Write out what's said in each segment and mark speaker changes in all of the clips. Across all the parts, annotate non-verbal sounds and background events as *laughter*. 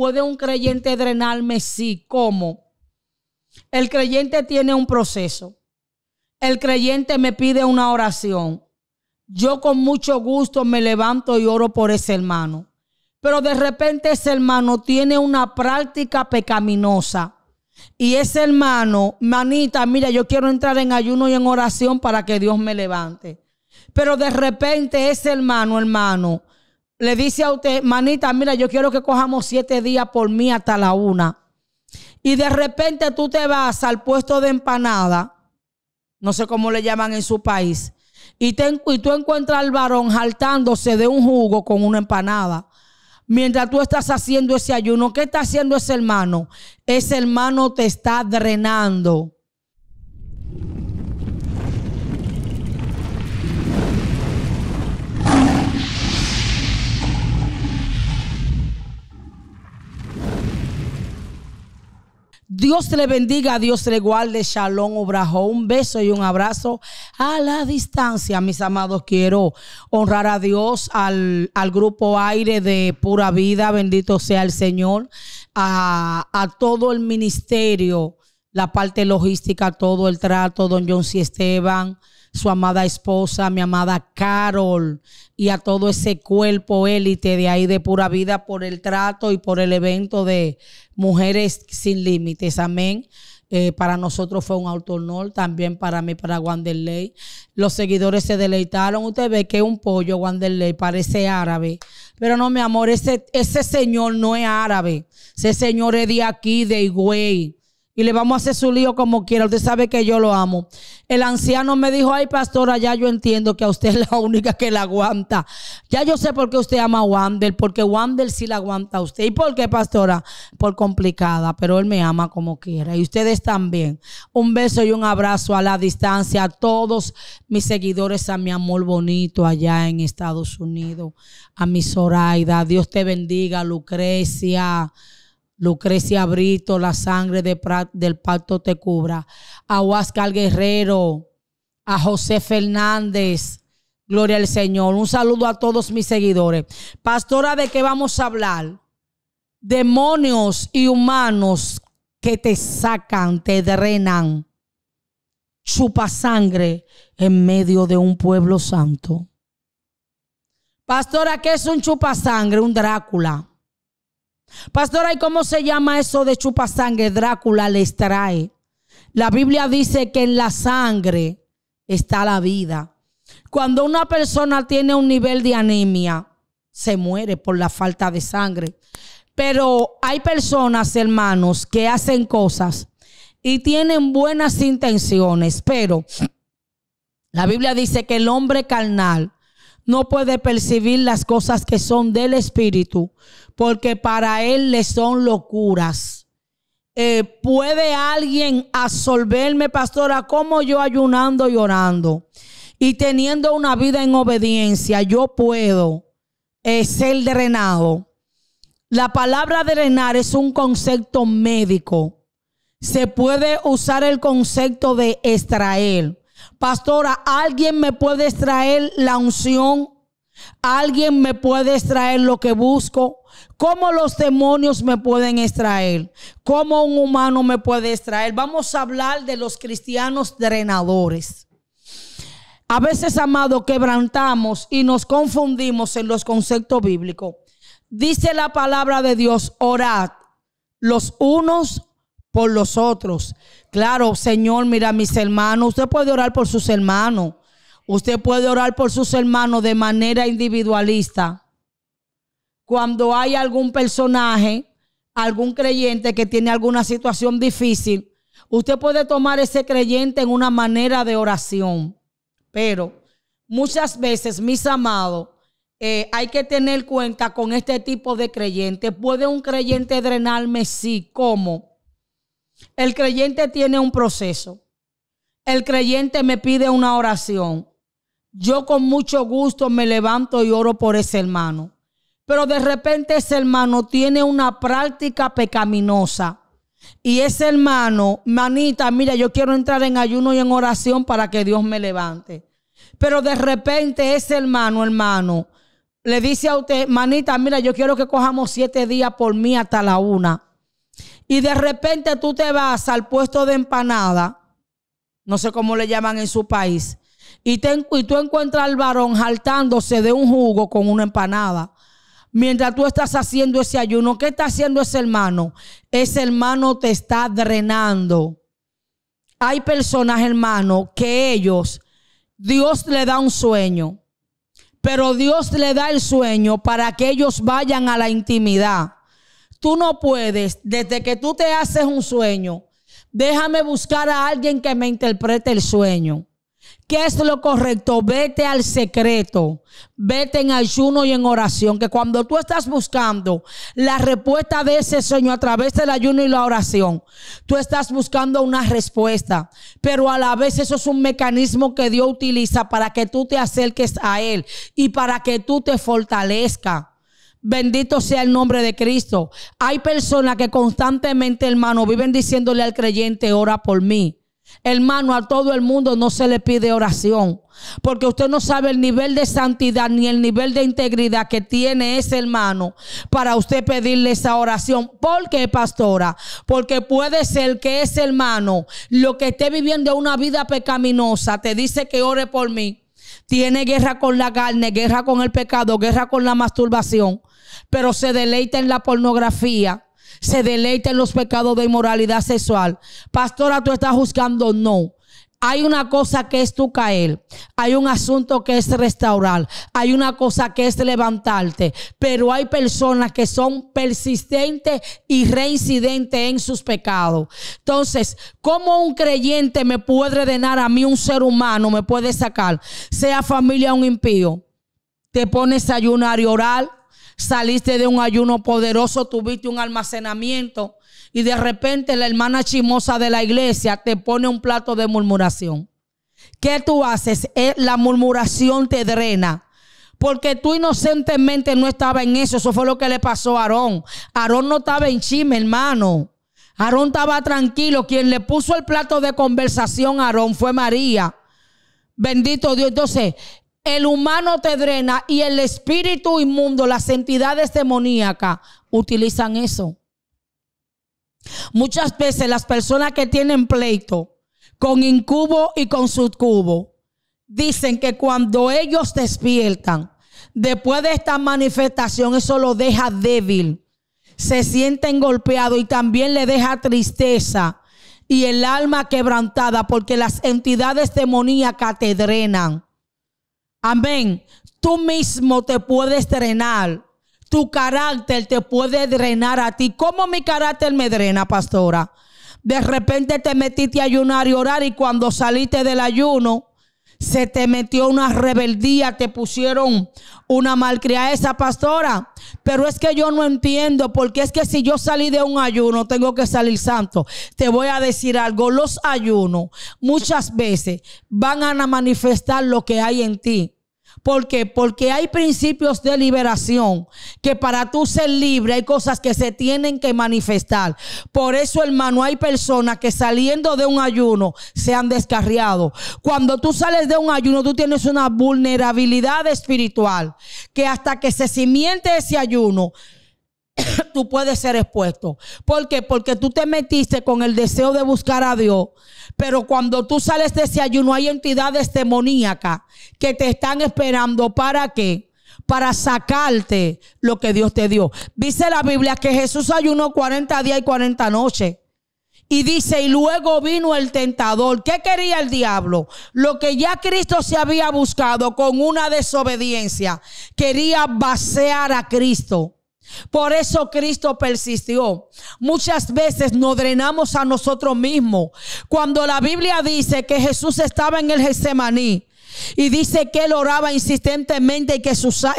Speaker 1: ¿Puede un creyente drenarme? Sí. ¿Cómo? El creyente tiene un proceso. El creyente me pide una oración. Yo con mucho gusto me levanto y oro por ese hermano. Pero de repente ese hermano tiene una práctica pecaminosa. Y ese hermano, manita, mira, yo quiero entrar en ayuno y en oración para que Dios me levante. Pero de repente ese hermano, hermano, le dice a usted, manita, mira, yo quiero que cojamos siete días por mí hasta la una. Y de repente tú te vas al puesto de empanada, no sé cómo le llaman en su país, y, tú encuentras al varón jaltándose de un jugo con una empanada. Mientras tú estás haciendo ese ayuno, ¿qué está haciendo ese hermano? Ese hermano te está drenando. Dios le bendiga, Dios le guarde, shalom, obrajo. Un beso y un abrazo a la distancia, mis amados. Quiero honrar a Dios, al, al grupo Aire de Pura Vida, bendito sea el Señor, a, a todo el ministerio la parte logística, todo el trato, don John C. Esteban, su amada esposa, mi amada Carol, y a todo ese cuerpo élite de ahí de pura vida por el trato y por el evento de Mujeres sin Límites. Amén. Eh, para nosotros fue un auto honor, también para mí, para Wanderley. Los seguidores se deleitaron. Usted ve que es un pollo, Wanderley, parece árabe. Pero no, mi amor, ese, ese señor no es árabe. Ese señor es de aquí, de Higüey y le vamos a hacer su lío como quiera. Usted sabe que yo lo amo. El anciano me dijo, ay pastora, ya yo entiendo que a usted es la única que la aguanta. Ya yo sé por qué usted ama a Wander, porque Wander sí la aguanta a usted. ¿Y por qué, pastora? Por complicada, pero él me ama como quiera. Y ustedes también. Un beso y un abrazo a la distancia a todos mis seguidores, a mi amor bonito allá en Estados Unidos, a mi Zoraida. Dios te bendiga, Lucrecia. Lucrecia Brito, la sangre del pacto te cubra. A Huáscar Guerrero, a José Fernández. Gloria al Señor. Un saludo a todos mis seguidores. Pastora, ¿de qué vamos a hablar? Demonios y humanos que te sacan, te drenan, chupa sangre en medio de un pueblo santo. Pastora, ¿qué es un sangre? Un Drácula. Pastora, ¿y cómo se llama eso de chupa sangre? Drácula les trae. La Biblia dice que en la sangre está la vida. Cuando una persona tiene un nivel de anemia, se muere por la falta de sangre. Pero hay personas, hermanos, que hacen cosas y tienen buenas intenciones, pero la Biblia dice que el hombre carnal no puede percibir las cosas que son del Espíritu, porque para él le son locuras. Eh, ¿Puede alguien absolverme, pastora, como yo ayunando y orando y teniendo una vida en obediencia? Yo puedo eh, ser drenado. La palabra drenar es un concepto médico. Se puede usar el concepto de extraer. Pastora, ¿alguien me puede extraer la unción? ¿Alguien me puede extraer lo que busco? ¿Cómo los demonios me pueden extraer? ¿Cómo un humano me puede extraer? Vamos a hablar de los cristianos drenadores. A veces, amado, quebrantamos y nos confundimos en los conceptos bíblicos. Dice la palabra de Dios, orad los unos por los otros. Claro, Señor, mira mis hermanos, usted puede orar por sus hermanos. Usted puede orar por sus hermanos de manera individualista. Cuando hay algún personaje, algún creyente que tiene alguna situación difícil, usted puede tomar ese creyente en una manera de oración. Pero muchas veces, mis amados, eh, hay que tener cuenta con este tipo de creyente. ¿Puede un creyente drenarme? Sí. ¿Cómo? El creyente tiene un proceso. El creyente me pide una oración. Yo con mucho gusto me levanto y oro por ese hermano. Pero de repente ese hermano tiene una práctica pecaminosa. Y ese hermano, manita, mira, yo quiero entrar en ayuno y en oración para que Dios me levante. Pero de repente ese hermano, hermano, le dice a usted, manita, mira, yo quiero que cojamos siete días por mí hasta la una. Y de repente tú te vas al puesto de empanada, no sé cómo le llaman en su país, y, tú encuentras al varón jaltándose de un jugo con una empanada. Mientras tú estás haciendo ese ayuno, ¿qué está haciendo ese hermano? Ese hermano te está drenando. Hay personas, hermano, que ellos, Dios le da un sueño, pero Dios le da el sueño para que ellos vayan a la intimidad tú no puedes, desde que tú te haces un sueño, déjame buscar a alguien que me interprete el sueño. ¿Qué es lo correcto? Vete al secreto, vete en ayuno y en oración, que cuando tú estás buscando la respuesta de ese sueño a través del ayuno y la oración, tú estás buscando una respuesta, pero a la vez eso es un mecanismo que Dios utiliza para que tú te acerques a Él y para que tú te fortalezcas. Bendito sea el nombre de Cristo. Hay personas que constantemente, hermano, viven diciéndole al creyente, ora por mí. Hermano, a todo el mundo no se le pide oración, porque usted no sabe el nivel de santidad ni el nivel de integridad que tiene ese hermano para usted pedirle esa oración. ¿Por qué, pastora? Porque puede ser que ese hermano, lo que esté viviendo una vida pecaminosa, te dice que ore por mí, tiene guerra con la carne, guerra con el pecado, guerra con la masturbación, pero se deleita en la pornografía, se deleita en los pecados de inmoralidad sexual. Pastora, tú estás juzgando, no. Hay una cosa que es tu caer, hay un asunto que es restaurar, hay una cosa que es levantarte, pero hay personas que son persistentes y reincidentes en sus pecados. Entonces, ¿cómo un creyente me puede ordenar a mí, un ser humano, me puede sacar? Sea familia un impío, te pones a ayunar y orar, saliste de un ayuno poderoso, tuviste un almacenamiento y de repente la hermana chimosa de la iglesia te pone un plato de murmuración. ¿Qué tú haces? Eh, la murmuración te drena. Porque tú inocentemente no estaba en eso. Eso fue lo que le pasó a Aarón. Aarón no estaba en chisme, hermano. Aarón estaba tranquilo. Quien le puso el plato de conversación a Aarón fue María. Bendito Dios. Entonces, el humano te drena y el espíritu inmundo, las entidades demoníacas, utilizan eso. Muchas veces las personas que tienen pleito con incubo y con subcubo dicen que cuando ellos despiertan, después de esta manifestación, eso lo deja débil, se sienten golpeados y también le deja tristeza y el alma quebrantada porque las entidades demoníacas te drenan. Amén. Tú mismo te puedes drenar. Tu carácter te puede drenar a ti. ¿Cómo mi carácter me drena, pastora? De repente te metiste a ayunar y orar y cuando saliste del ayuno, se te metió una rebeldía, te pusieron una malcriada esa pastora. Pero es que yo no entiendo, porque es que si yo salí de un ayuno, tengo que salir santo. Te voy a decir algo, los ayunos muchas veces van a manifestar lo que hay en ti. ¿Por qué? Porque hay principios de liberación que para tú ser libre hay cosas que se tienen que manifestar. Por eso, hermano, hay personas que saliendo de un ayuno se han descarriado. Cuando tú sales de un ayuno, tú tienes una vulnerabilidad espiritual que hasta que se simiente ese ayuno, *coughs* tú puedes ser expuesto. ¿Por qué? Porque tú te metiste con el deseo de buscar a Dios. Pero cuando tú sales de ese ayuno, hay entidades demoníacas que te están esperando. ¿Para qué? Para sacarte lo que Dios te dio. Dice la Biblia que Jesús ayunó 40 días y 40 noches. Y dice, y luego vino el tentador. ¿Qué quería el diablo? Lo que ya Cristo se había buscado con una desobediencia. Quería vaciar a Cristo por eso Cristo persistió. Muchas veces nos drenamos a nosotros mismos. Cuando la Biblia dice que Jesús estaba en el Getsemaní, y dice que él oraba insistentemente y que,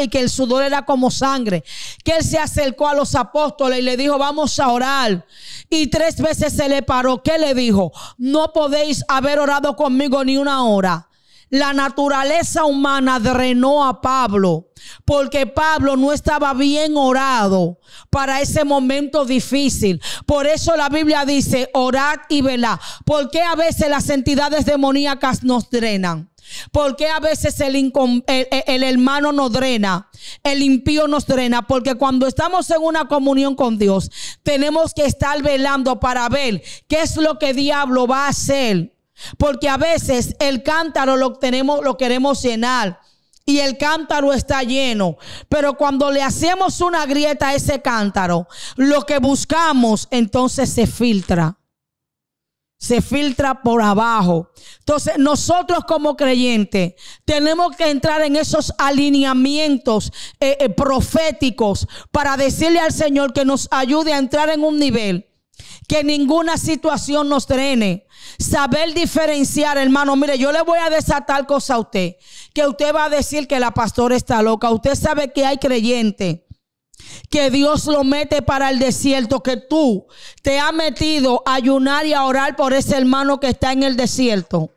Speaker 1: y que, el sudor era como sangre. Que él se acercó a los apóstoles y le dijo, vamos a orar. Y tres veces se le paró. ¿Qué le dijo? No podéis haber orado conmigo ni una hora la naturaleza humana drenó a Pablo, porque Pablo no estaba bien orado para ese momento difícil. Por eso la Biblia dice, orad y velad, porque a veces las entidades demoníacas nos drenan. Porque a veces el, el, el, hermano nos drena, el impío nos drena, porque cuando estamos en una comunión con Dios, tenemos que estar velando para ver qué es lo que diablo va a hacer porque a veces el cántaro lo, tenemos, lo queremos llenar y el cántaro está lleno. Pero cuando le hacemos una grieta a ese cántaro, lo que buscamos entonces se filtra. Se filtra por abajo. Entonces nosotros como creyentes tenemos que entrar en esos alineamientos eh, eh, proféticos para decirle al Señor que nos ayude a entrar en un nivel que ninguna situación nos trene. Saber diferenciar, hermano. Mire, yo le voy a desatar cosa a usted. Que usted va a decir que la pastora está loca. Usted sabe que hay creyente que Dios lo mete para el desierto, que tú te has metido a ayunar y a orar por ese hermano que está en el desierto.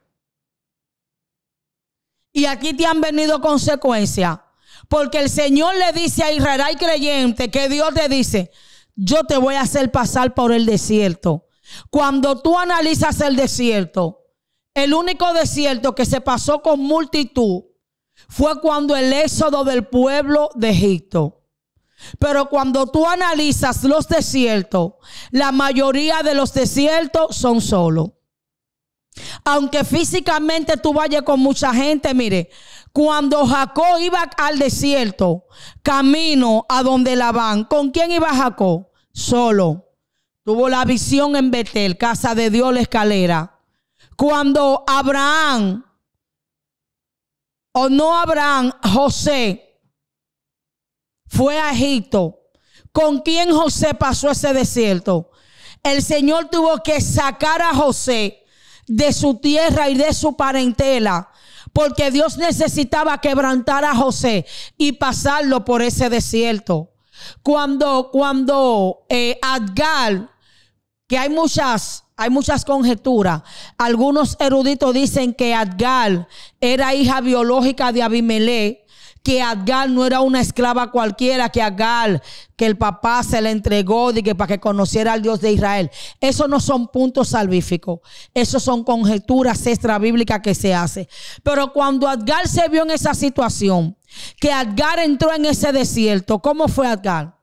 Speaker 1: Y aquí te han venido consecuencias. Porque el Señor le dice a Israel, hay creyente, que Dios le dice, yo te voy a hacer pasar por el desierto. Cuando tú analizas el desierto, el único desierto que se pasó con multitud fue cuando el éxodo del pueblo de Egipto. Pero cuando tú analizas los desiertos, la mayoría de los desiertos son solos. Aunque físicamente tú vayas con mucha gente, mire, cuando Jacob iba al desierto, camino a donde Labán, ¿con quién iba Jacob? Solo. Tuvo la visión en Betel, casa de Dios, la escalera. Cuando Abraham, o no Abraham, José, fue a Egipto, ¿con quién José pasó ese desierto? El Señor tuvo que sacar a José de su tierra y de su parentela, porque Dios necesitaba quebrantar a José y pasarlo por ese desierto. Cuando, cuando eh, Adgal, que hay muchas, hay muchas conjeturas, algunos eruditos dicen que Adgal era hija biológica de Abimelech que Adgal no era una esclava cualquiera, que Adgar, que el papá se le entregó de que para que conociera al Dios de Israel. Eso no son puntos salvíficos, esos son conjeturas extra bíblicas que se hace. Pero cuando Adgal se vio en esa situación, que Adgar entró en ese desierto, ¿cómo fue Adgar?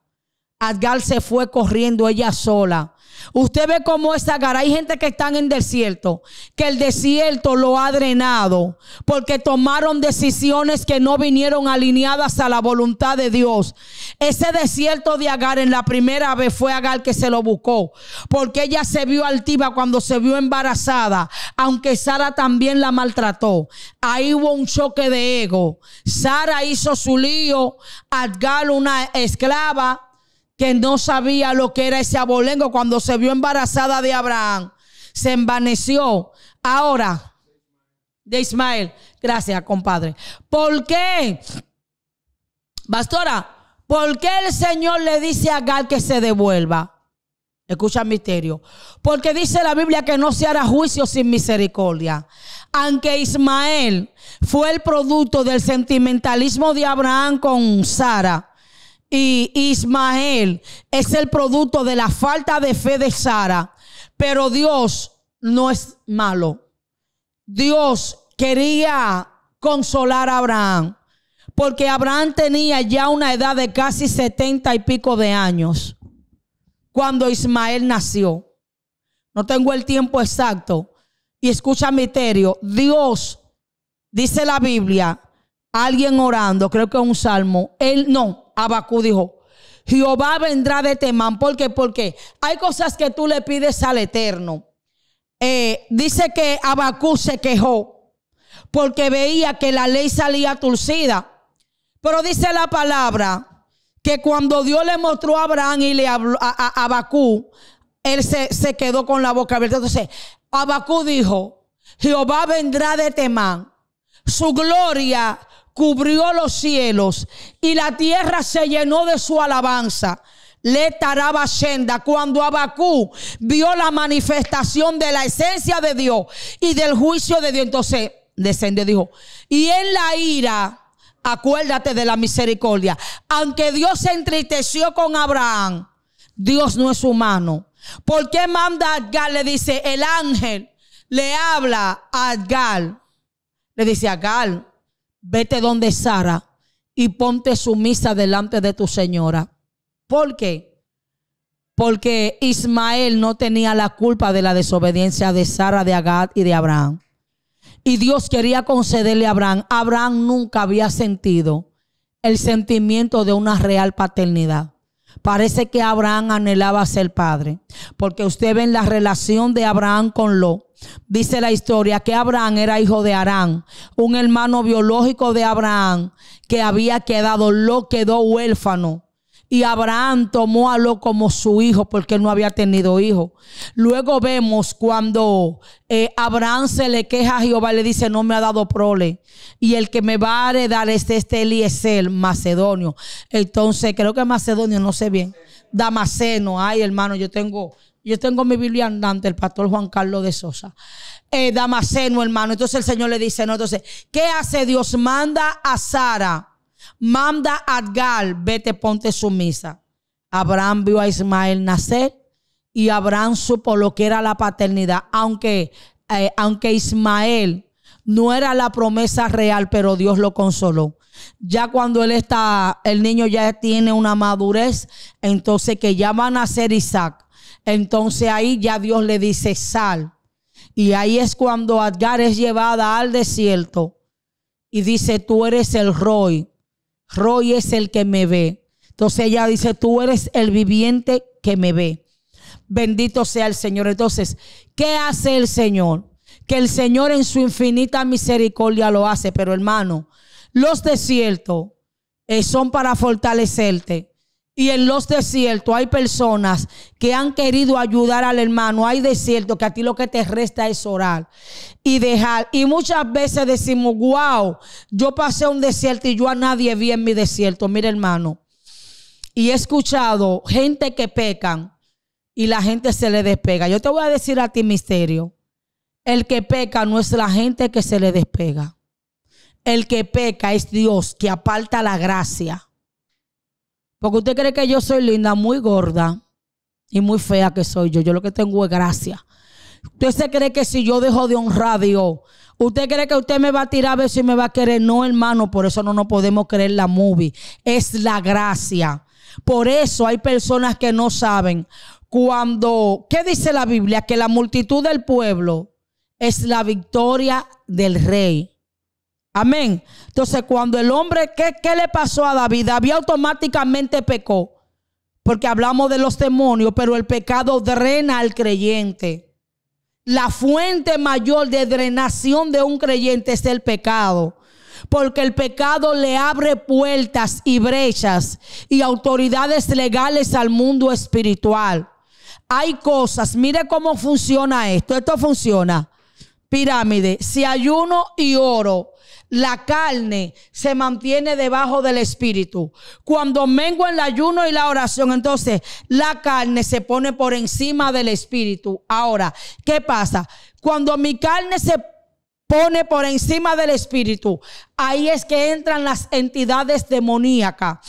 Speaker 1: Adgal se fue corriendo ella sola. Usted ve cómo es Agar. Hay gente que están en desierto, que el desierto lo ha drenado, porque tomaron decisiones que no vinieron alineadas a la voluntad de Dios. Ese desierto de Agar en la primera vez fue Agar que se lo buscó, porque ella se vio altiva cuando se vio embarazada, aunque Sara también la maltrató. Ahí hubo un choque de ego. Sara hizo su lío, Adgar una esclava que no sabía lo que era ese abolengo cuando se vio embarazada de Abraham. Se envaneció. Ahora, de Ismael. Gracias, compadre. ¿Por qué? Pastora, ¿por qué el Señor le dice a Gal que se devuelva? Escucha el misterio. Porque dice la Biblia que no se hará juicio sin misericordia. Aunque Ismael fue el producto del sentimentalismo de Abraham con Sara, y Ismael es el producto de la falta de fe de Sara. Pero Dios no es malo. Dios quería consolar a Abraham, porque Abraham tenía ya una edad de casi setenta y pico de años cuando Ismael nació. No tengo el tiempo exacto. Y escucha misterio, Dios, dice la Biblia, alguien orando, creo que es un salmo, él no, Abacú dijo, Jehová vendrá de Temán. ¿Por qué? Porque hay cosas que tú le pides al Eterno. Eh, dice que Abacú se quejó porque veía que la ley salía torcida. Pero dice la palabra que cuando Dios le mostró a Abraham y le habló a, Abacú, él se, se, quedó con la boca abierta. Entonces, Abacú dijo, Jehová vendrá de Temán, su gloria cubrió los cielos y la tierra se llenó de su alabanza. Le taraba senda cuando Abacú vio la manifestación de la esencia de Dios y del juicio de Dios. Entonces descende dijo, y en la ira acuérdate de la misericordia. Aunque Dios se entristeció con Abraham, Dios no es humano. ¿Por qué manda a Adgar? Le dice, el ángel le habla a Adgar. Le dice, Adgar, vete donde Sara y ponte sumisa delante de tu señora. ¿Por qué? Porque Ismael no tenía la culpa de la desobediencia de Sara, de Agat y de Abraham. Y Dios quería concederle a Abraham. Abraham nunca había sentido el sentimiento de una real paternidad. Parece que Abraham anhelaba ser padre, porque usted ve en la relación de Abraham con Lo Dice la historia que Abraham era hijo de Arán, un hermano biológico de Abraham que había quedado, Lo quedó huérfano y Abraham tomó a lo como su hijo porque él no había tenido hijo. Luego vemos cuando eh, Abraham se le queja a Jehová y le dice, no me ha dado prole. Y el que me va a heredar es este Eliezer, macedonio. Entonces, creo que macedonio, no sé bien. Damaseno, ay hermano, yo tengo, yo tengo mi Biblia andante, el pastor Juan Carlos de Sosa. Eh, Damaseno, hermano. Entonces el Señor le dice, no, entonces, ¿qué hace Dios? Manda a Sara Manda Adgar, vete, ponte sumisa. Abraham vio a Ismael nacer y Abraham supo lo que era la paternidad, aunque, eh, aunque Ismael no era la promesa real, pero Dios lo consoló. Ya cuando él está, el niño ya tiene una madurez, entonces que ya va a nacer Isaac. Entonces ahí ya Dios le dice sal. Y ahí es cuando Adgar es llevada al desierto y dice, tú eres el Roy, Roy es el que me ve. Entonces ella dice, tú eres el viviente que me ve. Bendito sea el Señor. Entonces, ¿qué hace el Señor? Que el Señor en su infinita misericordia lo hace, pero hermano, los desiertos eh, son para fortalecerte. Y en los desiertos hay personas que han querido ayudar al hermano. Hay desiertos que a ti lo que te resta es orar y dejar. Y muchas veces decimos, wow, yo pasé un desierto y yo a nadie vi en mi desierto. Mira hermano, y he escuchado gente que pecan y la gente se le despega. Yo te voy a decir a ti misterio. El que peca no es la gente que se le despega. El que peca es Dios que aparta la gracia. Porque usted cree que yo soy linda, muy gorda y muy fea que soy yo. Yo lo que tengo es gracia. Usted se cree que si yo dejo de un radio, usted cree que usted me va a tirar a ver si me va a querer. No, hermano, por eso no nos podemos creer la movie. Es la gracia. Por eso hay personas que no saben cuando, ¿qué dice la Biblia? Que la multitud del pueblo es la victoria del rey. Amén. Entonces, cuando el hombre, ¿qué, ¿qué, le pasó a David? David automáticamente pecó. Porque hablamos de los demonios, pero el pecado drena al creyente. La fuente mayor de drenación de un creyente es el pecado. Porque el pecado le abre puertas y brechas y autoridades legales al mundo espiritual. Hay cosas, mire cómo funciona esto. Esto funciona. Pirámide, si ayuno y oro, la carne se mantiene debajo del espíritu. Cuando mengo el ayuno y la oración, entonces la carne se pone por encima del espíritu. Ahora, ¿qué pasa? Cuando mi carne se pone por encima del espíritu, ahí es que entran las entidades demoníacas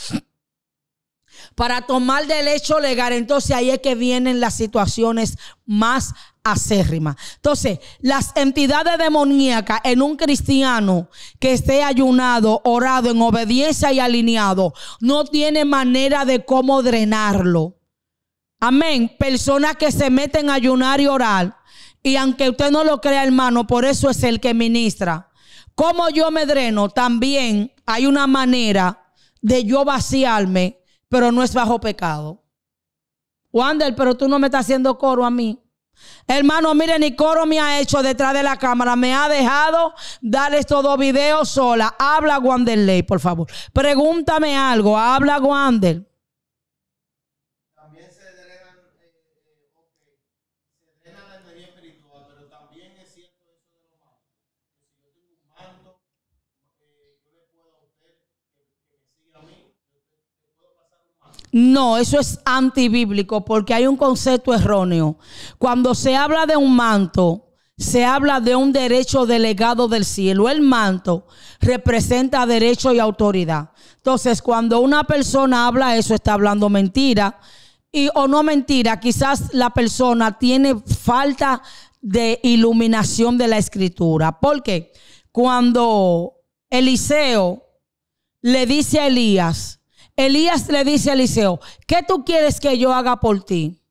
Speaker 1: para tomar del hecho legal. Entonces ahí es que vienen las situaciones más acérrimas. Entonces, las entidades demoníacas en un cristiano que esté ayunado, orado, en obediencia y alineado, no tiene manera de cómo drenarlo. Amén. Personas que se meten a ayunar y orar. Y aunque usted no lo crea, hermano, por eso es el que ministra. Como yo me dreno, también hay una manera de yo vaciarme pero no es bajo pecado. Wander, pero tú no me estás haciendo coro a mí. Hermano, Miren, ni coro me ha hecho detrás de la cámara. Me ha dejado dar estos dos videos sola. Habla, Wanderley, por favor. Pregúntame algo. Habla, Wander. No, eso es antibíblico porque hay un concepto erróneo. Cuando se habla de un manto, se habla de un derecho delegado del cielo. El manto representa derecho y autoridad. Entonces, cuando una persona habla eso, está hablando mentira. Y o no mentira, quizás la persona tiene falta de iluminación de la escritura. Porque cuando Eliseo le dice a Elías, Elías le dice a Eliseo, ¿qué tú quieres que yo haga por ti?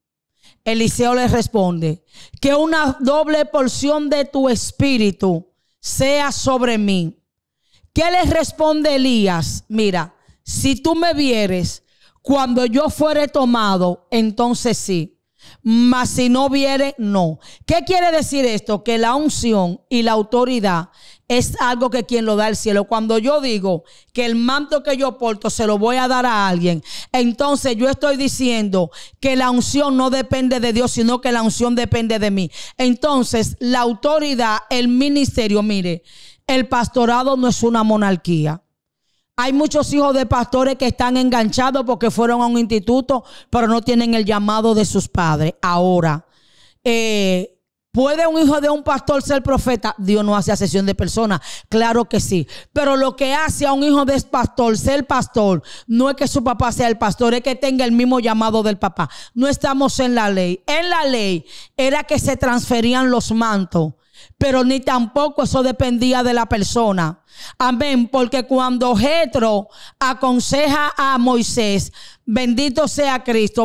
Speaker 1: Eliseo le responde, que una doble porción de tu espíritu sea sobre mí. ¿Qué le responde Elías? Mira, si tú me vieres cuando yo fuere tomado, entonces sí. Mas si no viere, no. ¿Qué quiere decir esto? Que la unción y la autoridad es algo que quien lo da el cielo. Cuando yo digo que el manto que yo porto se lo voy a dar a alguien, entonces yo estoy diciendo que la unción no depende de Dios, sino que la unción depende de mí. Entonces, la autoridad, el ministerio, mire, el pastorado no es una monarquía. Hay muchos hijos de pastores que están enganchados porque fueron a un instituto, pero no tienen el llamado de sus padres. Ahora, eh, ¿Puede un hijo de un pastor ser profeta? Dios no hace asesión de personas. Claro que sí. Pero lo que hace a un hijo de pastor ser pastor no es que su papá sea el pastor, es que tenga el mismo llamado del papá. No estamos en la ley. En la ley era que se transferían los mantos pero ni tampoco eso dependía de la persona. Amén, porque cuando Jetro aconseja a Moisés, bendito sea Cristo,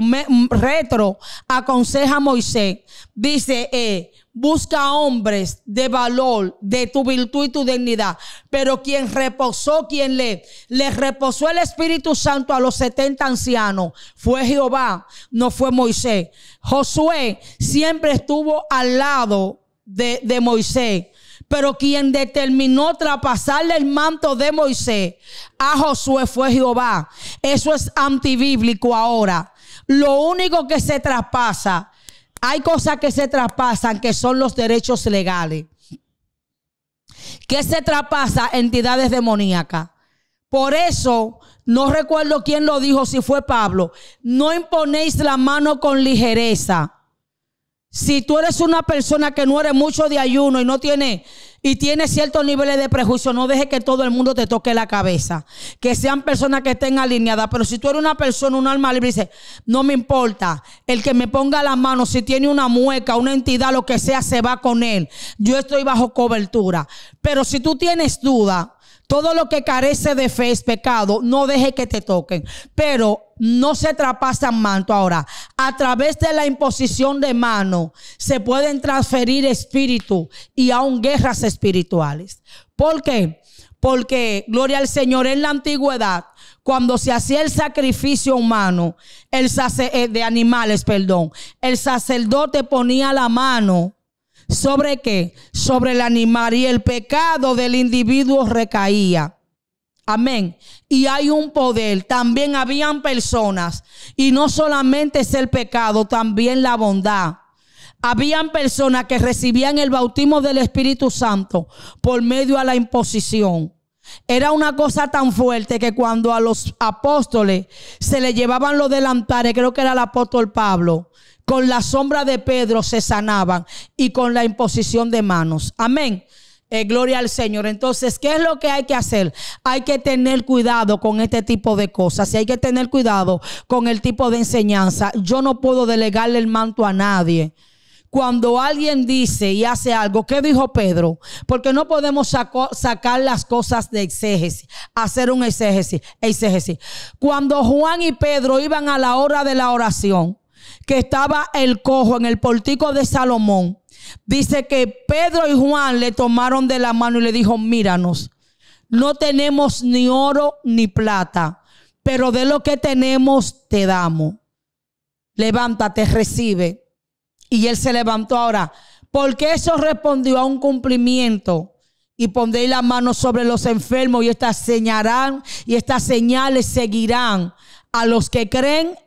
Speaker 1: Retro aconseja a Moisés, dice, eh, busca hombres de valor, de tu virtud y tu dignidad, pero quien reposó, quien le, le reposó el Espíritu Santo a los 70 ancianos, fue Jehová, no fue Moisés. Josué siempre estuvo al lado de, de Moisés. Pero quien determinó traspasarle el manto de Moisés a Josué fue Jehová. Eso es antibíblico ahora. Lo único que se traspasa, hay cosas que se traspasan que son los derechos legales. Que se traspasa entidades demoníacas. Por eso, no recuerdo quién lo dijo, si fue Pablo, no imponéis la mano con ligereza si tú eres una persona que no eres mucho de ayuno y no tiene y tiene ciertos niveles de prejuicio, no deje que todo el mundo te toque la cabeza. Que sean personas que estén alineadas. Pero si tú eres una persona, un alma libre, dice, no me importa. El que me ponga la mano, si tiene una mueca, una entidad, lo que sea, se va con él. Yo estoy bajo cobertura. Pero si tú tienes duda, todo lo que carece de fe es pecado. No deje que te toquen. Pero no se trapasan manto. Ahora, a través de la imposición de mano se pueden transferir espíritu y aún guerras espirituales. ¿Por qué? Porque, gloria al Señor, en la antigüedad, cuando se hacía el sacrificio humano, el eh, de animales, perdón, el sacerdote ponía la mano sobre qué? sobre el animal y el pecado del individuo recaía. Amén. Y hay un poder. También habían personas. Y no solamente es el pecado, también la bondad. Habían personas que recibían el bautismo del Espíritu Santo por medio a la imposición. Era una cosa tan fuerte que cuando a los apóstoles se le llevaban los delantares, creo que era el apóstol Pablo, con la sombra de Pedro se sanaban y con la imposición de manos. Amén. Eh, gloria al Señor. Entonces, ¿qué es lo que hay que hacer? Hay que tener cuidado con este tipo de cosas y hay que tener cuidado con el tipo de enseñanza. Yo no puedo delegarle el manto a nadie cuando alguien dice y hace algo, ¿qué dijo Pedro? Porque no podemos sacar las cosas de exégesis, hacer un exégesis, exégesis. Cuando Juan y Pedro iban a la hora de la oración, que estaba el cojo en el portico de Salomón, dice que Pedro y Juan le tomaron de la mano y le dijo, míranos, no tenemos ni oro ni plata, pero de lo que tenemos te damos. Levántate, recibe. Y él se levantó ahora, porque eso respondió a un cumplimiento y pondré la mano sobre los enfermos y estas señalarán y estas señales seguirán a los que creen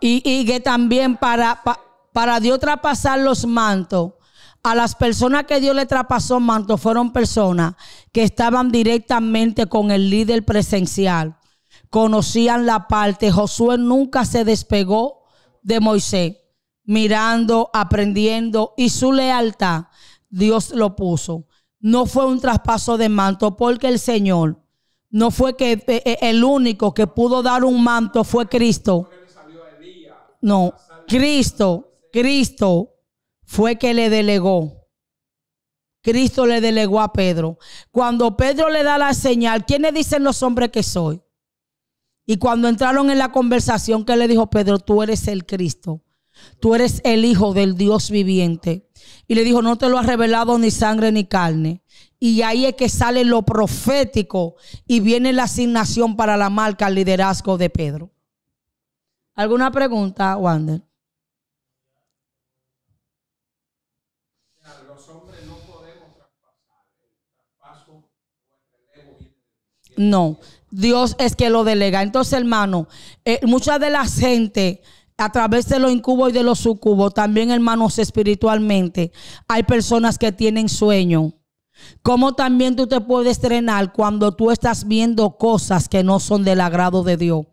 Speaker 1: Y, que también para, para Dios traspasar los mantos, a las personas que Dios le traspasó mantos fueron personas que estaban directamente con el líder presencial, conocían la parte. Josué nunca se despegó de Moisés, mirando, aprendiendo y su lealtad, Dios lo puso. No fue un traspaso de manto porque el Señor no fue que eh, eh, el único que pudo dar un manto fue Cristo. No, Cristo, Cristo fue que le delegó. Cristo le delegó a Pedro. Cuando Pedro le da la señal, ¿quiénes dicen los hombres que soy? Y cuando entraron en la conversación, que le dijo Pedro? Tú eres el Cristo. Tú eres el Hijo del Dios viviente. Y le dijo, no te lo ha revelado ni sangre ni carne. Y ahí es que sale lo profético y viene la asignación para la marca, al liderazgo de Pedro. ¿Alguna pregunta, Wander? No, Dios es que lo delega. Entonces, hermano, eh, mucha de la gente a través de los incubos y de los sucubos, también hermanos espiritualmente, hay personas que tienen sueño. ¿Cómo también tú te puedes estrenar cuando tú estás viendo cosas que no son del agrado de Dios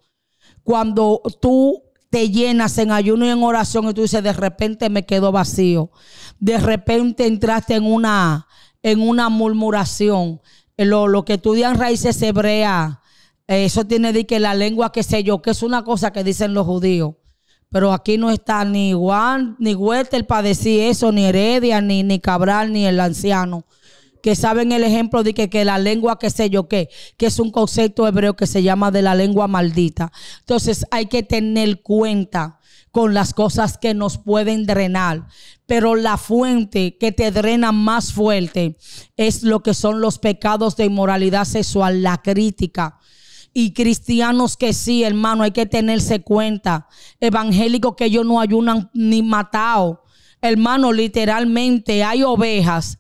Speaker 1: cuando tú te llenas en ayuno y en oración y tú dices, de repente me quedo vacío, de repente entraste en una, en una murmuración. Lo, lo que estudian raíces hebreas, eh, eso tiene de que la lengua, que sé yo, que es una cosa que dicen los judíos. Pero aquí no está ni Juan, ni Huertel para decir eso, ni Heredia, ni, ni Cabral, ni el anciano que saben el ejemplo de que, que la lengua que sé yo qué, que es un concepto hebreo que se llama de la lengua maldita. Entonces hay que tener cuenta con las cosas que nos pueden drenar. Pero la fuente que te drena más fuerte es lo que son los pecados de inmoralidad sexual, la crítica. Y cristianos que sí, hermano, hay que tenerse cuenta. Evangélicos que ellos no ayunan ni matado. Hermano, literalmente hay ovejas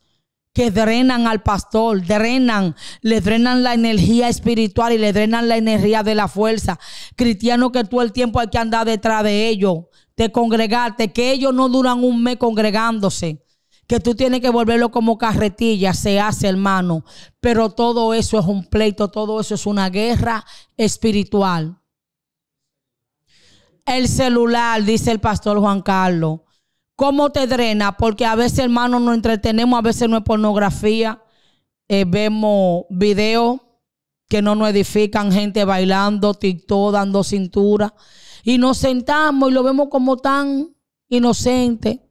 Speaker 1: que drenan al pastor, drenan, le drenan la energía espiritual y le drenan la energía de la fuerza. Cristiano que todo el tiempo hay que andar detrás de ellos, de congregarte, que ellos no duran un mes congregándose que tú tienes que volverlo como carretilla, se hace hermano. Pero todo eso es un pleito, todo eso es una guerra espiritual. El celular, dice el pastor Juan Carlos. ¿Cómo te drena? Porque a veces, hermano, nos entretenemos, a veces no es pornografía. Eh, vemos videos que no nos edifican, gente bailando, TikTok, dando cintura. Y nos sentamos y lo vemos como tan inocente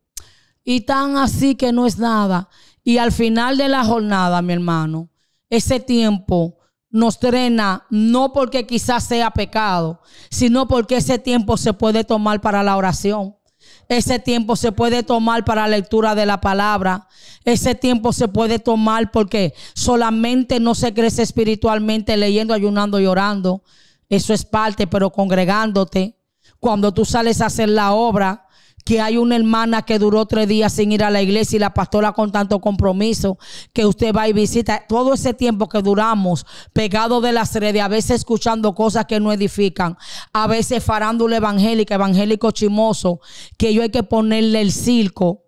Speaker 1: y tan así que no es nada. Y al final de la jornada, mi hermano, ese tiempo nos drena no porque quizás sea pecado, sino porque ese tiempo se puede tomar para la oración. Ese tiempo se puede tomar para la lectura de la palabra. Ese tiempo se puede tomar porque solamente no se crece espiritualmente leyendo, ayunando y orando. Eso es parte, pero congregándote. Cuando tú sales a hacer la obra, que hay una hermana que duró tres días sin ir a la iglesia y la pastora con tanto compromiso que usted va y visita. Todo ese tiempo que duramos pegado de las redes, a veces escuchando cosas que no edifican, a veces farándula evangélica, evangélico chimoso, que yo hay que ponerle el circo,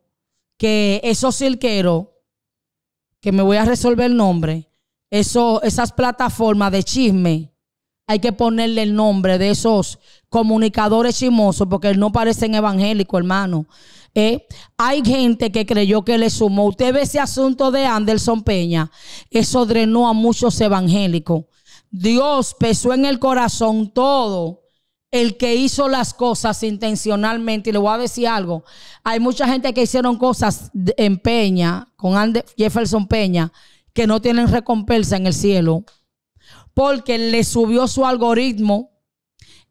Speaker 1: que esos cirqueros, que me voy a resolver el nombre, eso, esas plataformas de chisme, hay que ponerle el nombre de esos comunicadores chimosos porque no parecen evangélicos, hermano. ¿Eh? Hay gente que creyó que le sumó. Usted ve ese asunto de Anderson Peña. Eso drenó a muchos evangélicos. Dios pesó en el corazón todo el que hizo las cosas intencionalmente. Y le voy a decir algo. Hay mucha gente que hicieron cosas en Peña, con Jefferson Peña, que no tienen recompensa en el cielo porque le subió su algoritmo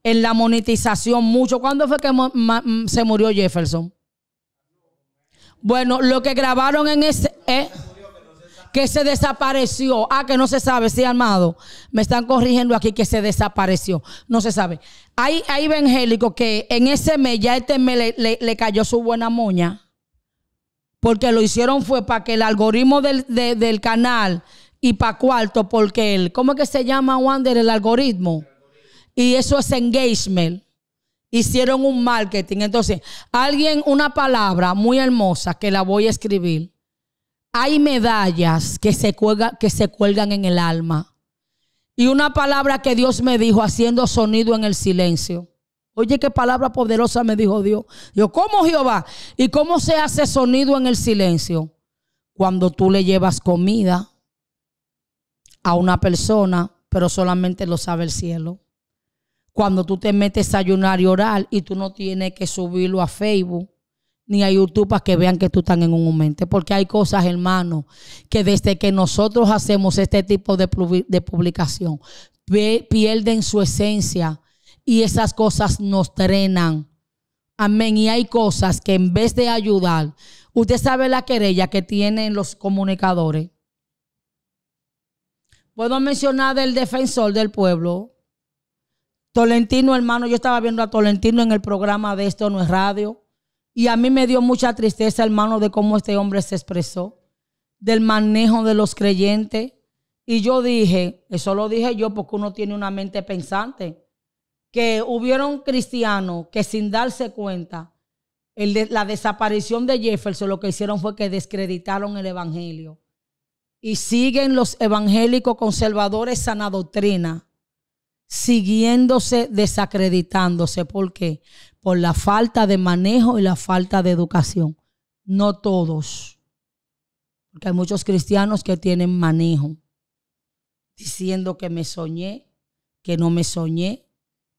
Speaker 1: en la monetización mucho. ¿Cuándo fue que mm, se murió Jefferson? Bueno, lo que grabaron en ese... Eh, que se desapareció. Ah, que no se sabe, sí, armado. Me están corrigiendo aquí que se desapareció. No se sabe. Hay, evangélicos que en ese mes ya este mes le, cayó su buena moña. Porque lo hicieron fue para que el algoritmo del, del canal y para cuarto, porque él, ¿cómo es que se llama Wander el algoritmo? Y eso es engagement. Hicieron un marketing. Entonces, alguien, una palabra muy hermosa que la voy a escribir. Hay medallas que se, que se cuelgan en el alma. Y una palabra que Dios me dijo haciendo sonido en el silencio. Oye, qué palabra poderosa me dijo Dios. Yo, ¿cómo Jehová? ¿Y cómo se hace sonido en el silencio? Cuando tú le llevas comida a una persona, pero solamente lo sabe el cielo. Cuando tú te metes a ayunar y orar y tú no tienes que subirlo a Facebook ni a YouTube para que vean que tú estás en un momento. Porque hay cosas, hermano, que desde que nosotros hacemos este tipo de, publicación, pierden su esencia y esas cosas nos trenan... Amén. Y hay cosas que en vez de ayudar, usted sabe la querella que tienen los comunicadores. Puedo mencionar del defensor del pueblo, Tolentino, hermano. Yo estaba viendo a Tolentino en el programa de Esto No es Radio. Y a mí me dio mucha tristeza, hermano, de cómo este hombre se expresó, del manejo de los creyentes. Y yo dije, eso lo dije yo porque uno tiene una mente pensante, que hubieron cristianos que sin darse cuenta, la desaparición de Jefferson lo que hicieron fue que descreditaron el Evangelio y siguen los evangélicos conservadores sana doctrina, siguiéndose, desacreditándose. ¿Por qué? Por la falta de manejo y la falta de educación. No todos. Porque hay muchos cristianos que tienen manejo, diciendo que me soñé, que no me soñé,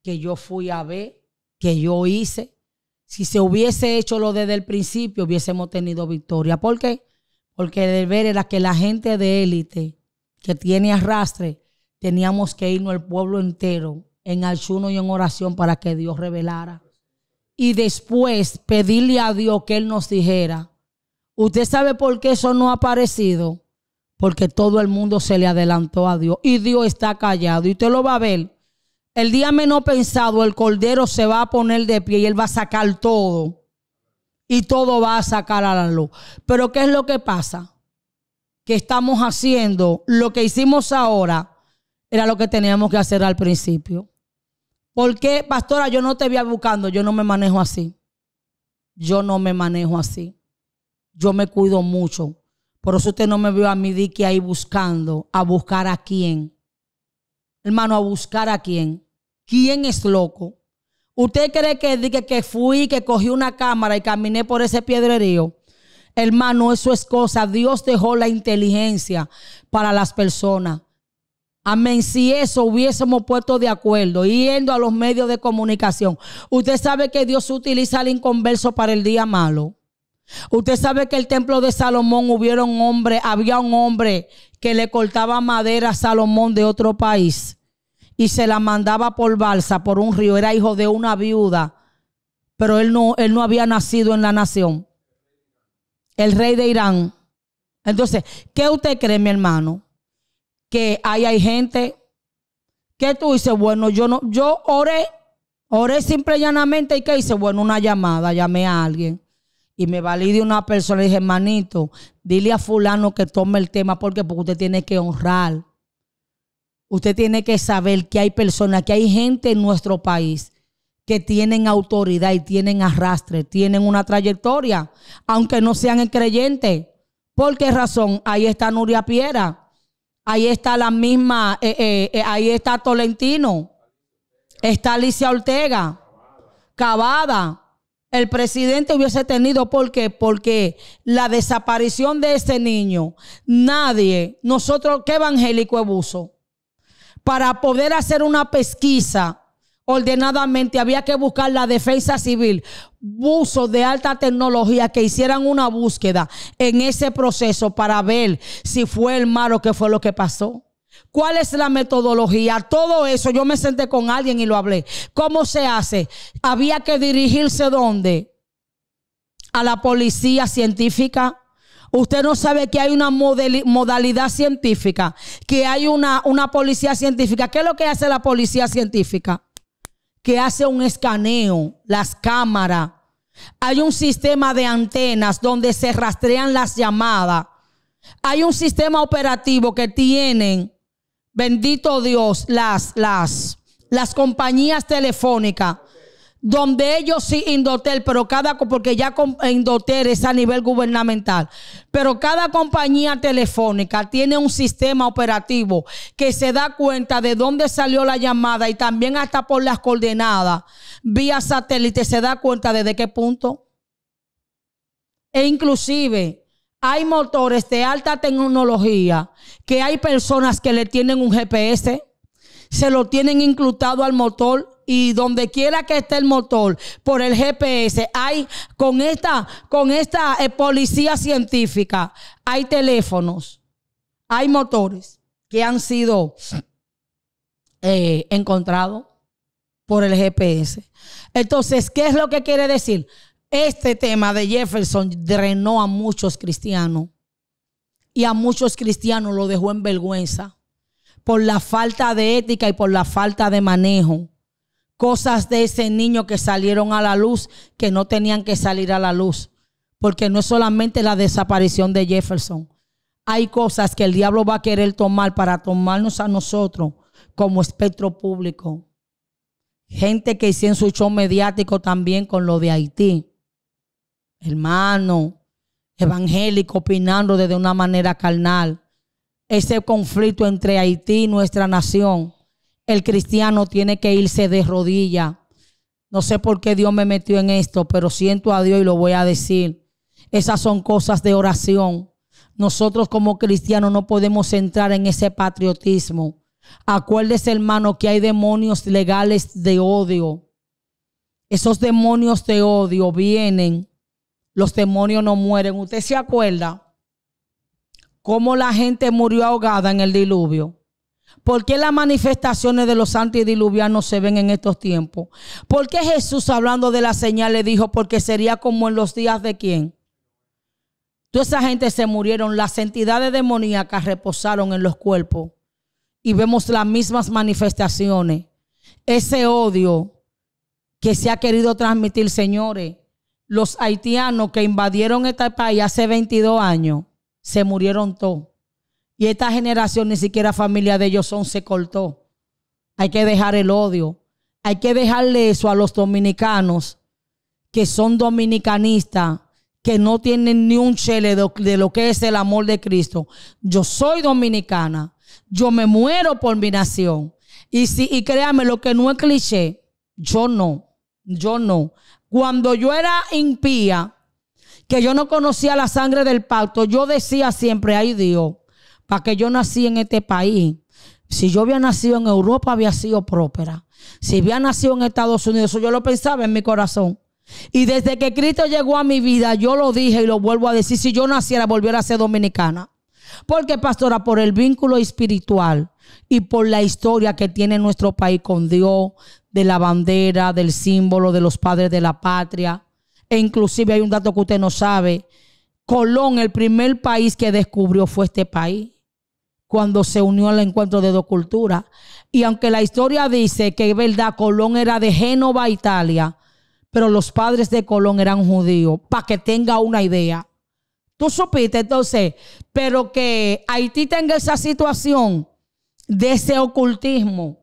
Speaker 1: que yo fui a ver, que yo hice. Si se hubiese hecho lo desde el principio, hubiésemos tenido victoria. ¿Por qué? porque el deber era que la gente de élite que tiene arrastre, teníamos que irnos al pueblo entero en ayuno y en oración para que Dios revelara. Y después pedirle a Dios que Él nos dijera, ¿usted sabe por qué eso no ha aparecido? Porque todo el mundo se le adelantó a Dios y Dios está callado. Y usted lo va a ver. El día menos pensado, el cordero se va a poner de pie y Él va a sacar todo y todo va a sacar a la luz. Pero ¿qué es lo que pasa? Que estamos haciendo lo que hicimos ahora, era lo que teníamos que hacer al principio. Porque, pastora, yo no te voy buscando, yo no me manejo así. Yo no me manejo así. Yo me cuido mucho. Por eso usted no me vio a mí que ahí buscando, a buscar a quién. Hermano, a buscar a quién. ¿Quién es loco? ¿Usted cree que, que fui, que cogí una cámara y caminé por ese piedrerío? Hermano, eso es cosa. Dios dejó la inteligencia para las personas. Amén. Si eso hubiésemos puesto de acuerdo, yendo a los medios de comunicación, usted sabe que Dios utiliza al inconverso para el día malo. Usted sabe que el templo de Salomón hubieron hombre, había un hombre que le cortaba madera a Salomón de otro país y se la mandaba por balsa, por un río. Era hijo de una viuda, pero él no, él no había nacido en la nación. El rey de Irán. Entonces, ¿qué usted cree, mi hermano? Que ahí hay gente que tú dices, bueno, yo no, yo oré, oré simple y llanamente y qué hice, bueno, una llamada, llamé a alguien y me valí de una persona y dije, hermanito, dile a fulano que tome el tema porque, porque usted tiene que honrar Usted tiene que saber que hay personas, que hay gente en nuestro país que tienen autoridad y tienen arrastre, tienen una trayectoria, aunque no sean el creyente. ¿Por qué razón? Ahí está Nuria Piera, ahí está la misma, eh, eh, eh, ahí está Tolentino, está Alicia Ortega, Cavada. El presidente hubiese tenido, ¿por qué? Porque la desaparición de ese niño, nadie, nosotros, ¿qué evangélico abuso? para poder hacer una pesquisa ordenadamente había que buscar la defensa civil, buzos de alta tecnología que hicieran una búsqueda en ese proceso para ver si fue el malo que fue lo que pasó. ¿Cuál es la metodología? Todo eso, yo me senté con alguien y lo hablé. ¿Cómo se hace? Había que dirigirse dónde? A la policía científica, Usted no sabe que hay una modalidad científica, que hay una, una policía científica. ¿Qué es lo que hace la policía científica? Que hace un escaneo, las cámaras. Hay un sistema de antenas donde se rastrean las llamadas. Hay un sistema operativo que tienen, bendito Dios, las, las, las compañías telefónicas donde ellos sí Indotel, pero cada, porque ya Indotel es a nivel gubernamental, pero cada compañía telefónica tiene un sistema operativo que se da cuenta de dónde salió la llamada y también hasta por las coordenadas, vía satélite, se da cuenta desde qué punto. E inclusive hay motores de alta tecnología que hay personas que le tienen un GPS, se lo tienen inclutado al motor y donde quiera que esté el motor por el GPS, hay con esta, con esta eh, policía científica, hay teléfonos, hay motores que han sido eh, encontrados por el GPS. Entonces, ¿qué es lo que quiere decir? Este tema de Jefferson drenó a muchos cristianos y a muchos cristianos lo dejó en vergüenza por la falta de ética y por la falta de manejo cosas de ese niño que salieron a la luz que no tenían que salir a la luz. Porque no es solamente la desaparición de Jefferson. Hay cosas que el diablo va a querer tomar para tomarnos a nosotros como espectro público. Gente que hicieron su show mediático también con lo de Haití. Hermano, evangélico, opinando desde una manera carnal. Ese conflicto entre Haití y nuestra nación el cristiano tiene que irse de rodilla. No sé por qué Dios me metió en esto, pero siento a Dios y lo voy a decir. Esas son cosas de oración. Nosotros como cristianos no podemos entrar en ese patriotismo. Acuérdese, hermano, que hay demonios legales de odio. Esos demonios de odio vienen. Los demonios no mueren. ¿Usted se acuerda cómo la gente murió ahogada en el diluvio? ¿Por qué las manifestaciones de los antidiluvianos se ven en estos tiempos? ¿Por qué Jesús hablando de la señal le dijo, porque sería como en los días de quién? Toda esa gente se murieron, las entidades demoníacas reposaron en los cuerpos y vemos las mismas manifestaciones. Ese odio que se ha querido transmitir, señores, los haitianos que invadieron este país hace 22 años, se murieron todos. Y esta generación, ni siquiera familia de ellos son, se cortó. Hay que dejar el odio. Hay que dejarle eso a los dominicanos que son dominicanistas, que no tienen ni un chele de, lo que es el amor de Cristo. Yo soy dominicana. Yo me muero por mi nación. Y, si, y créame, lo que no es cliché, yo no. Yo no. Cuando yo era impía, que yo no conocía la sangre del pacto, yo decía siempre, ay Dios, para que yo nací en este país. Si yo había nacido en Europa, había sido próspera. Si había nacido en Estados Unidos, eso yo lo pensaba en mi corazón. Y desde que Cristo llegó a mi vida, yo lo dije y lo vuelvo a decir, si yo naciera, volviera a ser dominicana. Porque, pastora, por el vínculo espiritual y por la historia que tiene nuestro país con Dios, de la bandera, del símbolo, de los padres de la patria, e inclusive hay un dato que usted no sabe, Colón, el primer país que descubrió fue este país cuando se unió al encuentro de dos culturas. Y aunque la historia dice que es verdad, Colón era de Génova, Italia, pero los padres de Colón eran judíos, para que tenga una idea. Tú supiste entonces, pero que Haití tenga esa situación de ese ocultismo,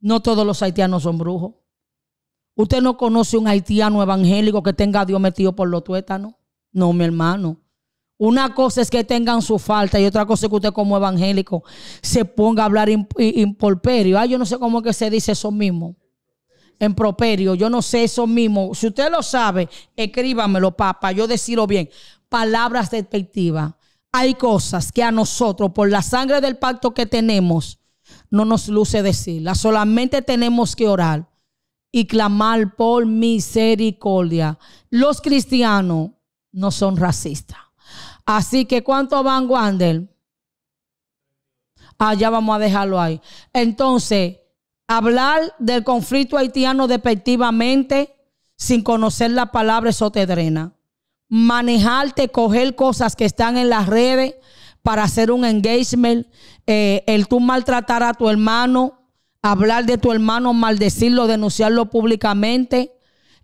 Speaker 1: no todos los haitianos son brujos. Usted no conoce un haitiano evangélico que tenga a Dios metido por los tuétanos. No, mi hermano. Una cosa es que tengan su falta y otra cosa es que usted como evangélico se ponga a hablar en improperio. Ay, ah, yo no sé cómo que se dice eso mismo. En properio, yo no sé eso mismo. Si usted lo sabe, escríbamelo, papá, yo decirlo bien. Palabras despectivas. Hay cosas que a nosotros, por la sangre del pacto que tenemos, no nos luce decirlas. Solamente tenemos que orar y clamar por misericordia. Los cristianos no son racistas. Así que, ¿cuánto van, Wander? Allá vamos a dejarlo ahí. Entonces, hablar del conflicto haitiano despectivamente sin conocer la palabra eso te drena. Manejarte, coger cosas que están en las redes para hacer un engagement, eh, el tú maltratar a tu hermano, hablar de tu hermano, maldecirlo, denunciarlo públicamente,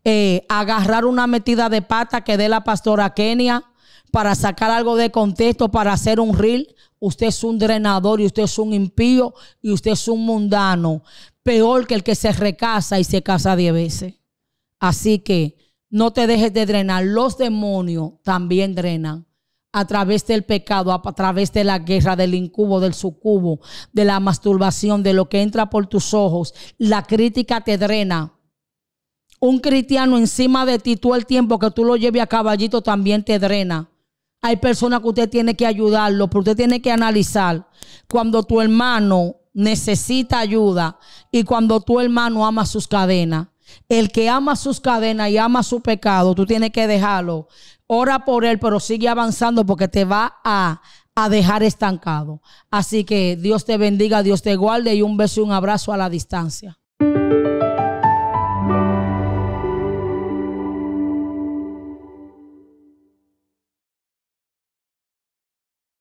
Speaker 1: eh, agarrar una metida de pata que dé la pastora Kenia, para sacar algo de contexto, para hacer un reel. Usted es un drenador y usted es un impío y usted es un mundano. Peor que el que se recasa y se casa diez veces. Así que no te dejes de drenar. Los demonios también drenan a través del pecado, a través de la guerra, del incubo, del sucubo, de la masturbación, de lo que entra por tus ojos. La crítica te drena. Un cristiano encima de ti todo el tiempo que tú lo lleves a caballito también te drena. Hay personas que usted tiene que ayudarlo, pero usted tiene que analizar cuando tu hermano necesita ayuda y cuando tu hermano ama sus cadenas. El que ama sus cadenas y ama su pecado, tú tienes que dejarlo. Ora por él, pero sigue avanzando porque te va a, a dejar estancado. Así que Dios te bendiga, Dios te guarde y un beso y un abrazo a la distancia.